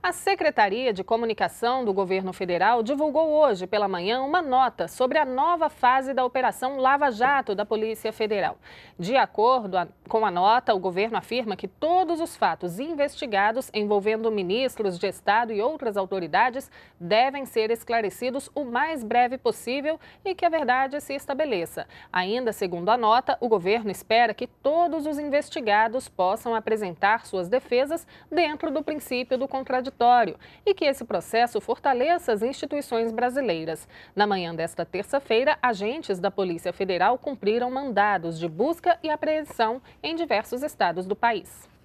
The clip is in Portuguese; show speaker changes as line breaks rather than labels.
A Secretaria de Comunicação do Governo Federal divulgou hoje pela manhã uma nota sobre a nova fase da Operação Lava Jato da Polícia Federal. De acordo com a nota, o governo afirma que todos os fatos investigados envolvendo ministros de Estado e outras autoridades devem ser esclarecidos o mais breve possível e que a verdade se estabeleça. Ainda segundo a nota, o governo espera que todos os investigados possam apresentar suas defesas dentro do princípio do contraditório contraditório e que esse processo fortaleça as instituições brasileiras. Na manhã desta terça-feira, agentes da Polícia Federal cumpriram mandados de busca e apreensão em diversos estados do país.